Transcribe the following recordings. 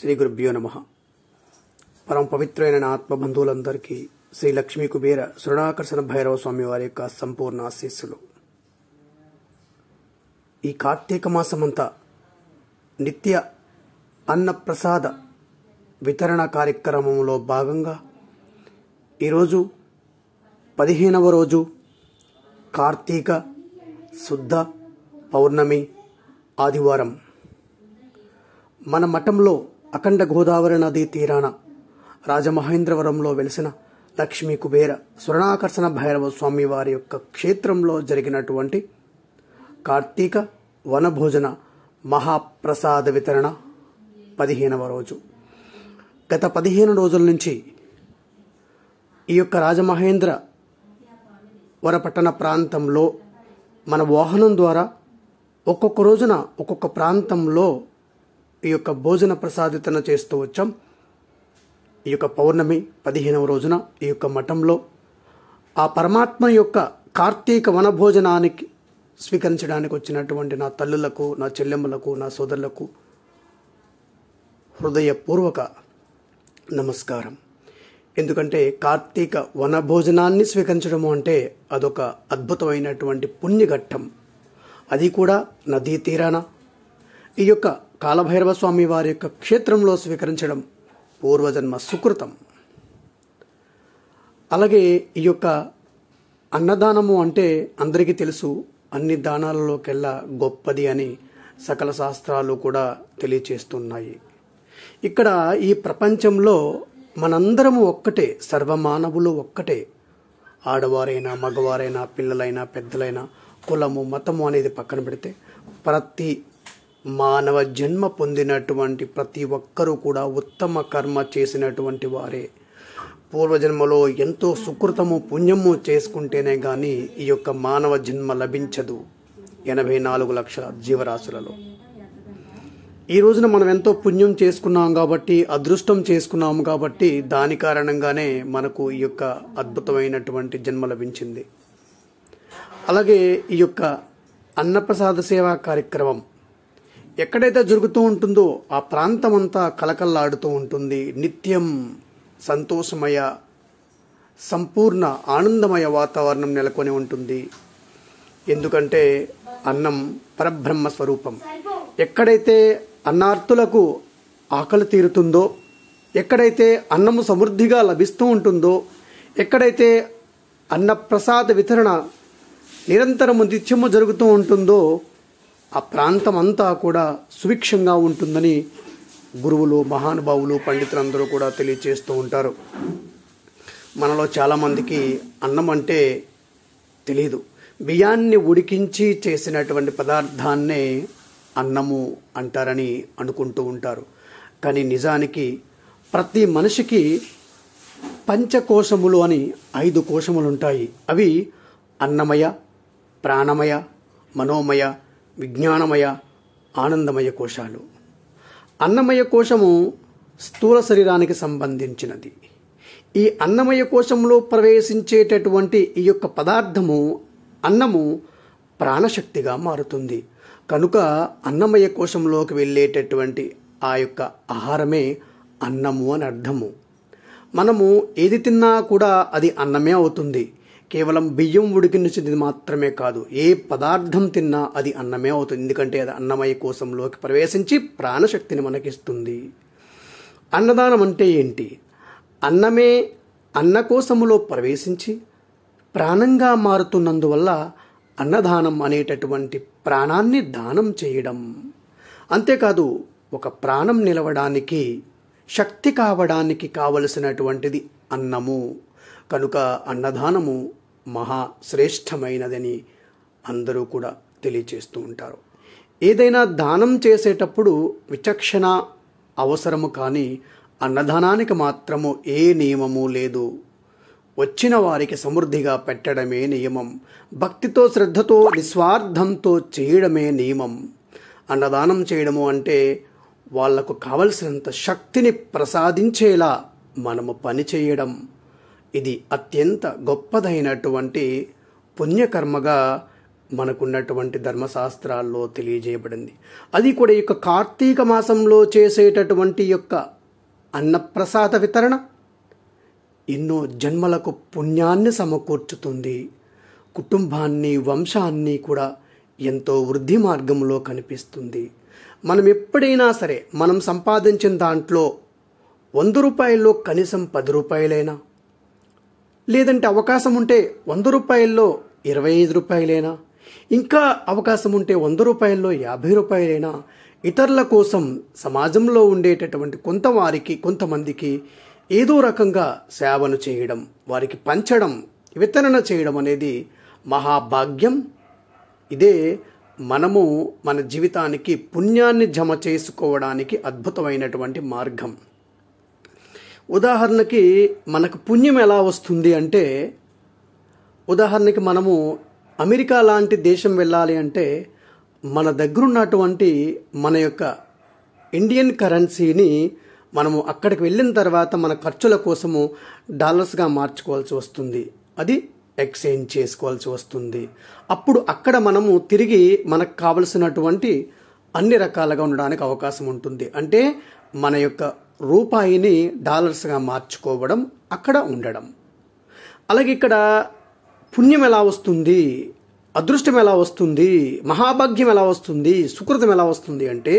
శ్రీ గురుభ్యో నమ పరమ పవిత్రైన నా ఆత్మబంధువులందరికీ శ్రీ లక్ష్మీ కుబేర శృణాకర్షణ భైరవ స్వామి వారి యొక్క సంపూర్ణ ఆశీస్సులు ఈ కార్తీక మాసమంతా నిత్య అన్నప్రసాద వితరణ కార్యక్రమంలో భాగంగా ఈరోజు పదిహేనవ రోజు కార్తీక శుద్ధ పౌర్ణమి ఆదివారం మన మఠంలో అఖండ గోదావరి నదీ తీరాన రాజమహేంద్రవరంలో వెలిసిన లక్ష్మీ కుబేర స్వర్ణాకర్షణ భైరవ స్వామి వారి యొక్క క్షేత్రంలో జరిగినటువంటి కార్తీక వనభోజన మహాప్రసాద వితరణ పదిహేనవ రోజు గత పదిహేను రోజుల నుంచి ఈ యొక్క రాజమహేంద్ర వరపట్టణ ప్రాంతంలో మన వాహనం ద్వారా ఒక్కొక్క రోజున ఒక్కొక్క ప్రాంతంలో ఈ యొక్క భోజన ప్రసాదితన చేస్తూ వచ్చాం ఈ యొక్క పౌర్ణమి పదిహేనవ రోజున ఈ యొక్క మఠంలో ఆ పరమాత్మ యొక్క కార్తీక వనభోజనానికి స్వీకరించడానికి వచ్చినటువంటి నా తల్లులకు నా చెల్లెమ్మలకు నా సోదరులకు హృదయపూర్వక నమస్కారం ఎందుకంటే కార్తీక వనభోజనాన్ని స్వీకరించడము అంటే అదొక అద్భుతమైనటువంటి పుణ్యఘట్టం అది కూడా నదీ తీరాన ఈ యొక్క కాలభైరవ స్వామి వారి యొక్క క్షేత్రంలో స్వీకరించడం పూర్వజన్మ సుకృతం అలాగే ఈ యొక్క అన్నదానము అంటే అందరికీ తెలుసు అన్ని దానాలలోకెల్లా గొప్పది అని సకల శాస్త్రాలు కూడా తెలియచేస్తున్నాయి ఇక్కడ ఈ ప్రపంచంలో మనందరము ఒక్కటే సర్వమానవులు ఒక్కటే ఆడవారైనా మగవారైనా పిల్లలైనా పెద్దలైనా కులము మతము అనేది పక్కన పెడితే ప్రతి మానవ జన్మ పొందినటువంటి ప్రతి ఒక్కరూ కూడా ఉత్తమ కర్మ చేసినటువంటి వారే పూర్వజన్మలో ఎంతో సుకృతము పుణ్యము చేసుకుంటేనే కానీ ఈ యొక్క మానవ జన్మ లభించదు ఎనభై నాలుగు లక్షల జీవరాశులలో ఈ రోజున మనం ఎంతో పుణ్యం చేసుకున్నాం కాబట్టి అదృష్టం చేసుకున్నాము కాబట్టి దాని కారణంగానే మనకు ఈ యొక్క అద్భుతమైనటువంటి జన్మ లభించింది అలాగే ఈ యొక్క అన్నప్రసాద సేవా కార్యక్రమం ఎక్కడైతే జరుగుతూ ఉంటుందో ఆ ప్రాంతం అంతా కలకల్లాడుతూ ఉంటుంది నిత్యం సంతోషమయ సంపూర్ణ ఆనందమయ వాతావరణం నెలకొని ఉంటుంది ఎందుకంటే అన్నం పరబ్రహ్మ స్వరూపం ఎక్కడైతే అన్నార్థులకు ఆకలి తీరుతుందో ఎక్కడైతే అన్నము సమృద్ధిగా లభిస్తూ ఉంటుందో ఎక్కడైతే అన్నప్రసాద వితరణ నిరంతరము నిత్యము జరుగుతూ ఉంటుందో ఆ ప్రాంతం అంతా కూడా సువిక్షంగా ఉంటుందని గురువులు మహానుభావులు పండితులందరూ కూడా తెలియచేస్తూ ఉంటారు మనలో చాలామందికి అన్నం అంటే తెలియదు బియ్యాన్ని ఉడికించి చేసినటువంటి పదార్థాన్నే అన్నము అంటారని అనుకుంటూ ఉంటారు కానీ నిజానికి ప్రతి మనిషికి పంచకోశములు అని ఐదు కోశములు ఉంటాయి అవి అన్నమయ ప్రాణమయ మనోమయ విజ్ఞానమయ ఆనందమయ కోశాలు అన్నమయ కోశము స్థూల శరీరానికి సంబంధించినది ఈ అన్నమయ కోశంలో ప్రవేశించేటటువంటి ఈ యొక్క పదార్థము అన్నము ప్రాణశక్తిగా మారుతుంది కనుక అన్నమయ కోశంలోకి వెళ్ళేటటువంటి ఆ యొక్క ఆహారమే అన్నము అని అర్థము మనము ఏది తిన్నా కూడా అది అన్నమే అవుతుంది కేవలం బియ్యం ఉడికించినది మాత్రమే కాదు ఏ పదార్థం తిన్నా అది అన్నమే అవుతుంది ఎందుకంటే అది అన్నమయ కోసంలోకి ప్రవేశించి ప్రాణశక్తిని మనకిస్తుంది అన్నదానం అంటే ఏంటి అన్నమే అన్న కోశములో ప్రవేశించి ప్రాణంగా మారుతున్నందువల్ల అన్నదానం అనేటటువంటి ప్రాణాన్ని దానం చేయడం అంతేకాదు ఒక ప్రాణం నిలవడానికి శక్తి కావడానికి కావలసినటువంటిది అన్నము కనుక అన్నదానము మహా అందరూ కూడా తెలియచేస్తూ ఉంటారు ఏదైనా దానం చేసేటప్పుడు విచక్షణ అవసరము కానీ అన్నదానానికి మాత్రము ఏ నియమము లేదు వచ్చిన వారికి సమృద్ధిగా పెట్టడమే నియమం భక్తితో శ్రద్ధతో నిస్వార్థంతో చేయడమే నియమం అన్నదానం చేయడము అంటే వాళ్లకు కావలసినంత శక్తిని ప్రసాదించేలా మనము పనిచేయడం ఇది అత్యంత గొప్పదైనటువంటి పుణ్యకర్మగా మనకున్నటువంటి ధర్మశాస్త్రాల్లో తెలియజేయబడింది అది కూడా ఈ యొక్క కార్తీక మాసంలో చేసేటటువంటి యొక్క అన్నప్రసాద వితరణ ఎన్నో జన్మలకు పుణ్యాన్ని సమకూర్చుతుంది కుటుంబాన్ని వంశాన్ని కూడా ఎంతో వృద్ధి మార్గంలో కనిపిస్తుంది మనం ఎప్పుడైనా సరే మనం సంపాదించిన దాంట్లో వంద రూపాయల్లో కనీసం పది రూపాయలైనా లేదంటే అవకాశం ఉంటే వంద రూపాయల్లో ఇరవై ఐదు రూపాయలైనా ఇంకా అవకాశం ఉంటే వంద రూపాయల్లో యాభై రూపాయలైనా ఇతరుల కోసం సమాజంలో ఉండేటటువంటి కొంతవారికి కొంతమందికి ఏదో రకంగా సేవను చేయడం వారికి పంచడం వితరణ చేయడం అనేది మహాభాగ్యం ఇదే మనము మన జీవితానికి పుణ్యాన్ని జమ చేసుకోవడానికి అద్భుతమైనటువంటి మార్గం ఉదాహరణకి మనకు పుణ్యం ఎలా వస్తుంది అంటే ఉదాహరణకి మనము అమెరికా లాంటి దేశం వెళ్ళాలి అంటే మన దగ్గరున్నటువంటి మన యొక్క ఇండియన్ కరెన్సీని మనము అక్కడికి వెళ్ళిన తర్వాత మన ఖర్చుల కోసము డాలర్స్గా మార్చుకోవాల్సి వస్తుంది అది ఎక్స్చేంజ్ చేసుకోవాల్సి వస్తుంది అప్పుడు అక్కడ మనము తిరిగి మనకు కావలసినటువంటి అన్ని రకాలుగా ఉండడానికి అవకాశం ఉంటుంది అంటే మన యొక్క రూపాయిని డాలర్స్గా మార్చుకోవడం అక్కడ ఉండడం అలాగే ఇక్కడ పుణ్యం ఎలా వస్తుంది అదృష్టం ఎలా వస్తుంది మహాభాగ్యం ఎలా వస్తుంది సుకృతం ఎలా వస్తుంది అంటే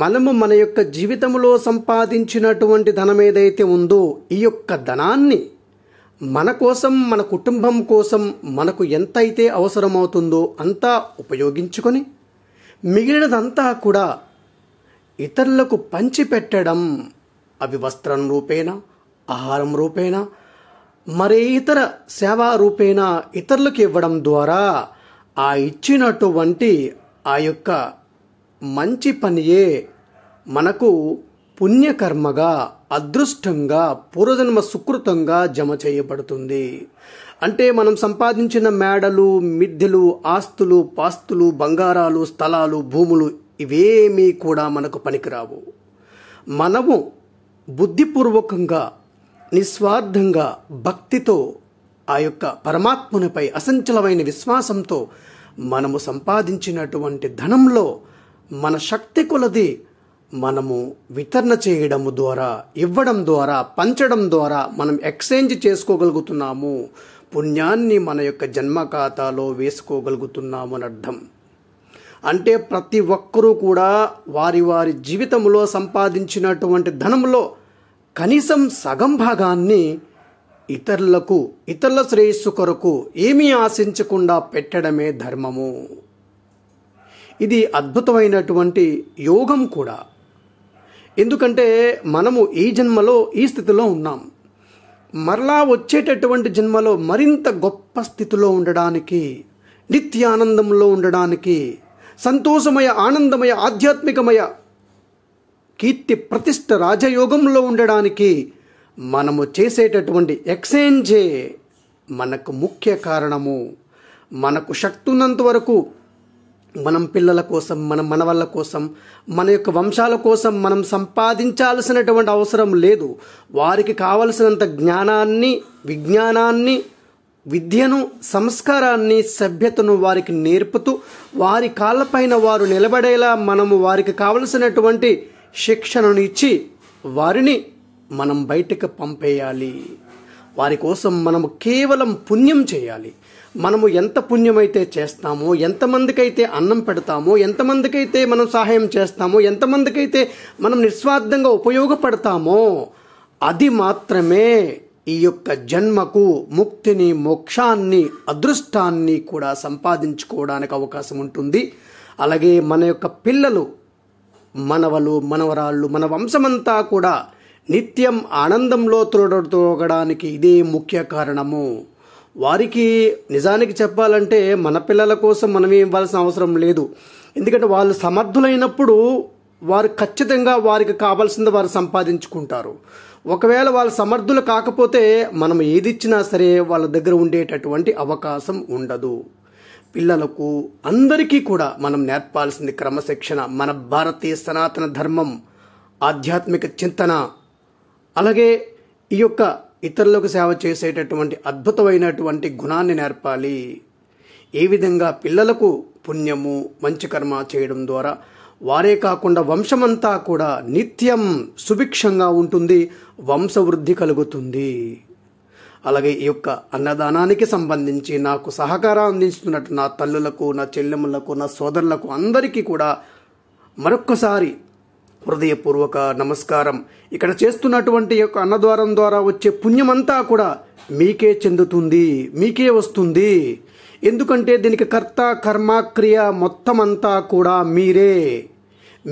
మనము మన యొక్క జీవితంలో సంపాదించినటువంటి ధనం ఏదైతే ఉందో ఈ యొక్క ధనాన్ని మన కోసం మన కుటుంబం కోసం మనకు ఎంతైతే అవసరమవుతుందో అంతా ఉపయోగించుకొని మిగిలినదంతా కూడా ఇతరులకు పంచిపెట్టడం అవి వస్త్రం రూపేణ ఆహారం రూపేణ మరే ఇతర సేవా రూపేణ ఇతరులకు ఇవ్వడం ద్వారా ఆ ఇచ్చినటువంటి ఆ యొక్క మంచి పనియే మనకు పుణ్యకర్మగా అదృష్టంగా పూర్వజన్మ సుకృతంగా జమ చేయబడుతుంది అంటే మనం సంపాదించిన మేడలు మిద్దెలు ఆస్తులు పాస్తులు బంగారాలు స్థలాలు భూములు ఇవేమీ కూడా మనకు పనికిరావు మనము బుద్ధిపూర్వకంగా నిస్వార్థంగా భక్తితో ఆ యొక్క పరమాత్మనిపై అసంచలమైన విశ్వాసంతో మనము సంపాదించినటువంటి ధనంలో మన శక్తి కొలది మనము వితరణ చేయడం ద్వారా ఇవ్వడం ద్వారా పంచడం ద్వారా మనం ఎక్స్చేంజ్ చేసుకోగలుగుతున్నాము పుణ్యాన్ని మన యొక్క జన్మ ఖాతాలో వేసుకోగలుగుతున్నాము అని అర్థం అంటే ప్రతి ఒక్కరూ కూడా వారి వారి జీవితంలో సంపాదించినటువంటి ధనంలో కనీసం సగం భాగాన్ని ఇతరులకు ఇతరుల శ్రేయస్సు కొరకు ఏమీ ఆశించకుండా పెట్టడమే ధర్మము ఇది అద్భుతమైనటువంటి యోగం కూడా ఎందుకంటే మనము ఈ జన్మలో ఈ స్థితిలో ఉన్నాం మరలా వచ్చేటటువంటి జన్మలో మరింత గొప్ప స్థితిలో ఉండడానికి నిత్యానందంలో ఉండడానికి సంతోషమయ ఆనందమయ ఆధ్యాత్మికమయ కీర్తి ప్రతిష్ట రాజయోగంలో ఉండడానికి మనము చేసేటటువంటి ఎక్స్చేంజే మనకు ముఖ్య కారణము మనకు శక్తి ఉన్నంత వరకు మనం పిల్లల కోసం మన మనవళ్ళ కోసం మన యొక్క వంశాల కోసం మనం సంపాదించాల్సినటువంటి అవసరం లేదు వారికి కావలసినంత జ్ఞానాన్ని విజ్ఞానాన్ని విద్యను సంస్కారాన్ని సభ్యతను వారికి నేర్పుతూ వారి కాళ్ళపైన వారు నిలబడేలా మనము వారికి కావలసినటువంటి శిక్షణను ఇచ్చి వారిని మనం బయటకు పంపేయాలి వారి కోసం మనము కేవలం పుణ్యం చేయాలి మనము ఎంత పుణ్యమైతే చేస్తామో ఎంతమందికైతే అన్నం పెడతామో ఎంతమందికైతే మనం సహాయం చేస్తామో ఎంతమందికైతే మనం నిస్వార్థంగా ఉపయోగపడతామో అది మాత్రమే ఈ యొక్క జన్మకు ముక్తిని మోక్షాన్ని అదృష్టాన్ని కూడా సంపాదించుకోవడానికి అవకాశం ఉంటుంది అలాగే మన యొక్క పిల్లలు మనవలు మనవరాళ్ళు మన వంశమంతా కూడా నిత్యం ఆనందంలో తోడతోగడానికి ఇదే ముఖ్య కారణము వారికి నిజానికి చెప్పాలంటే మన పిల్లల కోసం మనం ఇవ్వాల్సిన అవసరం లేదు ఎందుకంటే వాళ్ళు సమర్థులైనప్పుడు వారు ఖచ్చితంగా వారికి కావాల్సింది వారు సంపాదించుకుంటారు ఒకవేళ వాళ్ళ సమర్థులు కాకపోతే మనం ఏదిచ్చినా సరే వాళ్ళ దగ్గర ఉండేటటువంటి అవకాశం ఉండదు పిల్లలకు అందరికీ కూడా మనం నేర్పాల్సింది క్రమశిక్షణ మన భారతీయ సనాతన ధర్మం ఆధ్యాత్మిక చింతన అలాగే ఈ యొక్క ఇతరులకు సేవ చేసేటటువంటి అద్భుతమైనటువంటి గుణాన్ని నేర్పాలి ఏ విధంగా పిల్లలకు పుణ్యము మంచి కర్మ చేయడం ద్వారా వారే కాకుండా వంశమంతా కూడా నిత్యం సుభిక్షంగా ఉంటుంది వంశవృద్ధి కలుగుతుంది అలాగే ఈ యొక్క అన్నదానానికి సంబంధించి నాకు సహకారం అందిస్తున్నట్టు నా తల్లులకు నా చెల్లెములకు నా సోదరులకు అందరికీ కూడా మరొక్కసారి హృదయపూర్వక నమస్కారం ఇక్కడ చేస్తున్నటువంటి యొక్క అన్నద్వారం ద్వారా వచ్చే పుణ్యమంతా కూడా మీకే చెందుతుంది మీకే వస్తుంది ఎందుకంటే దీనికి కర్త కర్మ క్రియ మొత్తం అంతా కూడా మీరే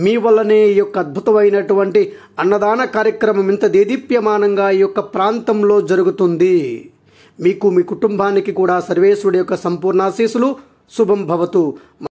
మీ వల్లనే ఈ యొక్క అద్భుతమైనటువంటి అన్నదాన కార్యక్రమం ఇంత దేదీప్యమానంగా ఈ యొక్క ప్రాంతంలో జరుగుతుంది మీకు మీ కుటుంబానికి కూడా సర్వేశ్వరుడు యొక్క సంపూర్ణ శుభం భవతు